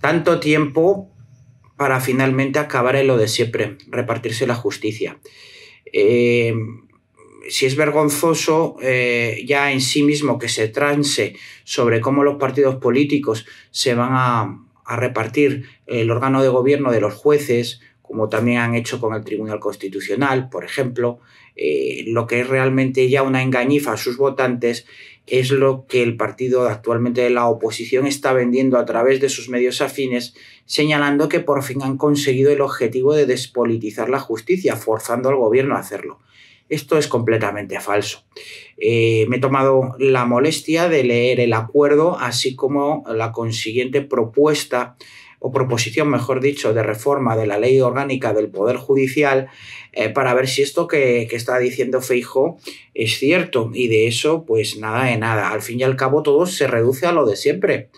tanto tiempo para finalmente acabar en lo de siempre, repartirse la justicia. Eh, si es vergonzoso eh, ya en sí mismo que se transe sobre cómo los partidos políticos se van a repartir el órgano de gobierno de los jueces, como también han hecho con el Tribunal Constitucional, por ejemplo, eh, lo que es realmente ya una engañifa a sus votantes es lo que el partido actualmente de la oposición está vendiendo a través de sus medios afines, señalando que por fin han conseguido el objetivo de despolitizar la justicia, forzando al gobierno a hacerlo. Esto es completamente falso. Eh, me he tomado la molestia de leer el acuerdo, así como la consiguiente propuesta o proposición, mejor dicho, de reforma de la ley orgánica del Poder Judicial eh, para ver si esto que, está diciendo Feijo es cierto. Y de eso, pues nada de nada. Al fin y al cabo, todo se reduce a lo de siempre,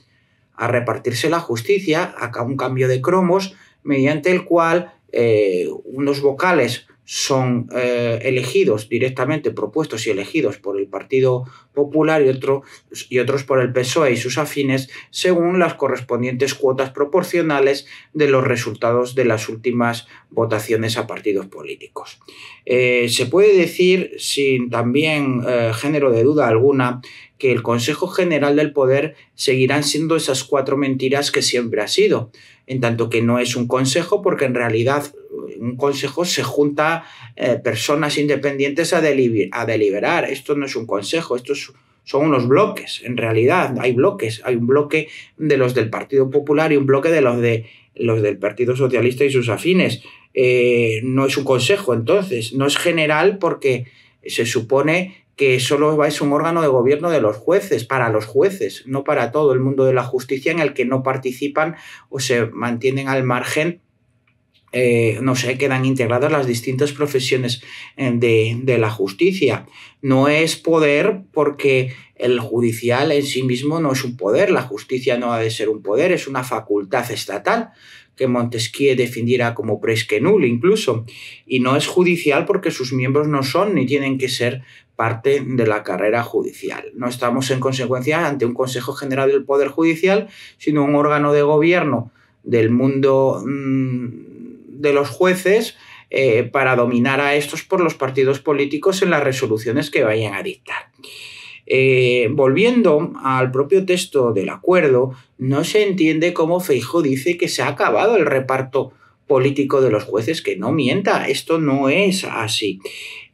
a repartirse la justicia, a un cambio de cromos mediante el cual eh, unos vocales son eh, elegidos directamente, propuestos y elegidos por el Partido Popular y, y otros por el PSOE y sus afines, según las correspondientes cuotas proporcionales de los resultados de las últimas votaciones a partidos políticos. Eh, se puede decir, sin también eh, género de duda alguna, que el Consejo General del Poder seguirán siendo esas cuatro mentiras que siempre ha sido, en tanto que no es un consejo porque en realidad eh, un consejo se junta eh, personas independientes a, deliberar. Esto no es un consejo, estos son unos bloques, en realidad hay bloques, hay un bloque de los del Partido Popular y un bloque de los de los del Partido Socialista y sus afines. Eh, no es un consejo, entonces, no es general porque se supone que solo es un órgano de gobierno de los jueces, para los jueces, no para todo el mundo de la justicia en el que no participan o se mantienen al margen eh, no sé, quedan integradas las distintas profesiones eh, de, la justicia. No es poder porque el judicial en sí mismo no es un poder, la justicia no ha de ser un poder, es una facultad estatal que Montesquieu definiera como presque nul incluso, y no es judicial porque sus miembros no son ni tienen que ser parte de la carrera judicial. No estamos en consecuencia ante un Consejo General del Poder Judicial, sino un órgano de gobierno del mundo mm, de los jueces eh, para dominar a estos por los partidos políticos en las resoluciones que vayan a dictar. Eh, volviendo al propio texto del acuerdo, no se entiende cómo Feijo dice que se ha acabado el reparto político de los jueces que no mienta, esto no es así.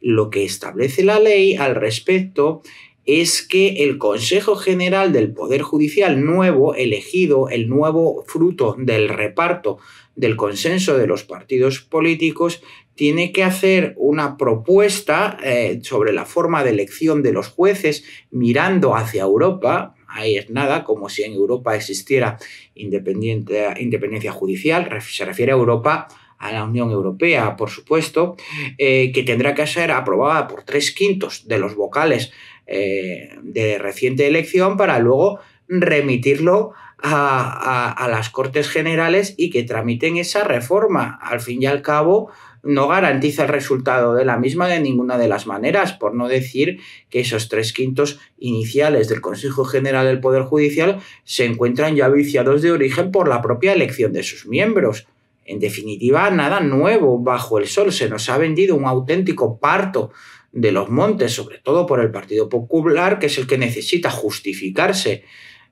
Lo que establece la ley al respecto es que el Consejo General del Poder Judicial nuevo, elegido, el nuevo fruto del reparto del consenso de los partidos políticos, tiene que hacer una propuesta eh, sobre la forma de elección de los jueces mirando hacia Europa, ahí es nada, como si en Europa existiera independencia judicial, se refiere a Europa a la Unión Europea, por supuesto, eh, que tendrá que ser aprobada por tres quintos de los vocales eh, de reciente elección para luego remitirlo a, las Cortes Generales y que tramiten esa reforma. Al fin y al cabo, no garantiza el resultado de la misma de ninguna de las maneras, por no decir que esos tres quintos iniciales del Consejo General del Poder Judicial se encuentran ya viciados de origen por la propia elección de sus miembros. En definitiva, nada nuevo bajo el sol. Se nos ha vendido un auténtico parto de los montes, sobre todo por el Partido Popular, que es el que necesita justificarse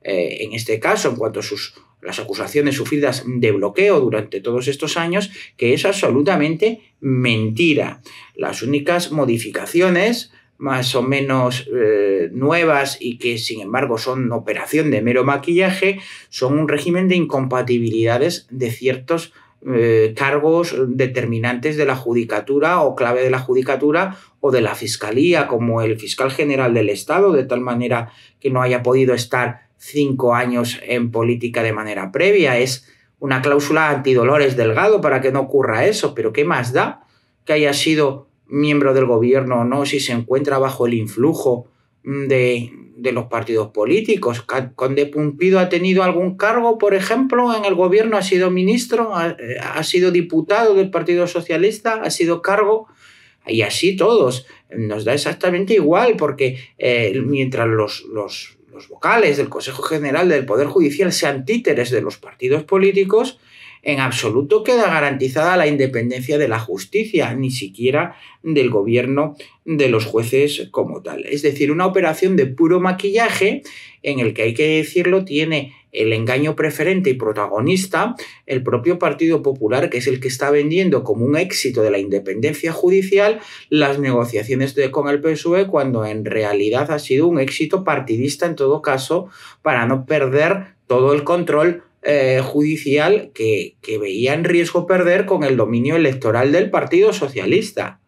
eh, en este caso en cuanto a sus las acusaciones sufridas de bloqueo durante todos estos años, que es absolutamente mentira. Las únicas modificaciones más o menos eh, nuevas y que sin embargo son operación de mero maquillaje, son un régimen de incompatibilidades de ciertos eh, cargos determinantes de la judicatura o clave de la judicatura o de la fiscalía, como el fiscal general del Estado, de tal manera que no haya podido estar cinco años en política de manera previa. Es una cláusula antidolores delgado para que no ocurra eso, pero ¿qué más da que haya sido miembro del gobierno o no si se encuentra bajo el influjo mm, de, los partidos políticos? ¿Conde Pumpido ha tenido algún cargo, por ejemplo, en el gobierno? ¿Ha sido ministro? ¿Ha, sido diputado del Partido Socialista? ¿Ha sido cargo? Y así todos. Nos da exactamente igual porque eh, mientras los, los los vocales del Consejo General del Poder Judicial sean títeres de los partidos políticos en absoluto queda garantizada la independencia de la justicia, ni siquiera del gobierno de los jueces como tal. Es decir, una operación de puro maquillaje en el que hay que decirlo tiene el engaño preferente y protagonista, el propio Partido Popular, que es el que está vendiendo como un éxito de la independencia judicial las negociaciones con el PSOE, cuando en realidad ha sido un éxito partidista en todo caso, para no perder todo el control eh, judicial que, veía en riesgo perder con el dominio electoral del Partido Socialista.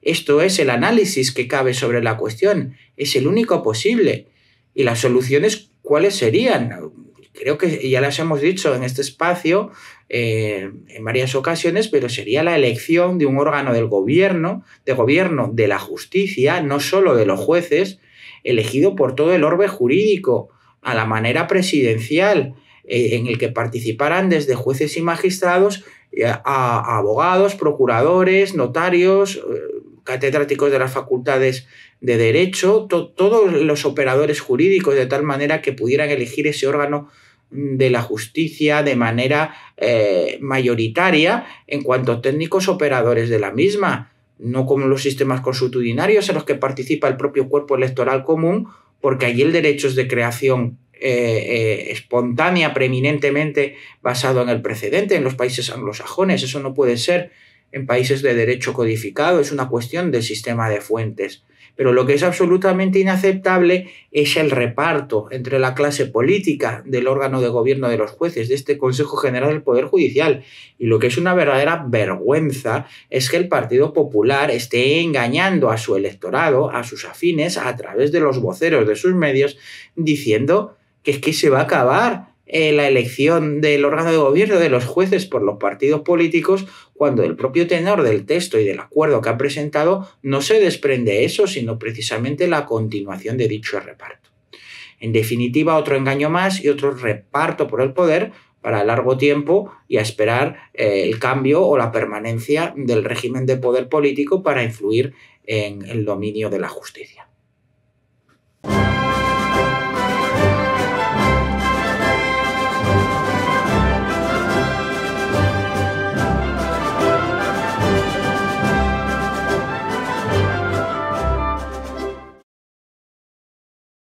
Esto es el análisis que cabe sobre la cuestión, es el único posible. ¿Y las soluciones cuáles serían? Creo que ya las hemos dicho en este espacio eh, en varias ocasiones, pero sería la elección de un órgano del gobierno, de gobierno de la justicia, no solo de los jueces, elegido por todo el orbe jurídico, a la manera presidencial, eh, en el que participarán desde jueces y magistrados eh, a, abogados, procuradores, notarios, eh, catedráticos de las facultades de derecho, todos los operadores jurídicos, de tal manera que pudieran elegir ese órgano de la justicia de manera mayoritaria en cuanto a técnicos operadores de la misma, no como los sistemas consuetudinarios en los que participa el propio cuerpo electoral común, porque allí el derecho es de creación eh, eh, espontánea, preeminentemente basado en el precedente en los países anglosajones. Eso no puede ser en países de derecho codificado, es una cuestión del sistema de fuentes. Pero lo que es absolutamente inaceptable es el reparto entre la clase política del órgano de gobierno de los jueces, de este Consejo General del Poder Judicial. Y lo que es una verdadera vergüenza es que el Partido Popular esté engañando a su electorado, a sus afines, a través de los voceros de sus medios, diciendo que es que se va a acabar eh, la elección del órgano de gobierno de los jueces por los partidos políticos cuando el propio tenor del texto y del acuerdo que ha presentado no se desprende eso, sino precisamente la continuación de dicho reparto. En definitiva, otro engaño más y otro reparto por el poder para largo tiempo y a esperar eh, el cambio o la permanencia del régimen de poder político para influir en el dominio de la justicia.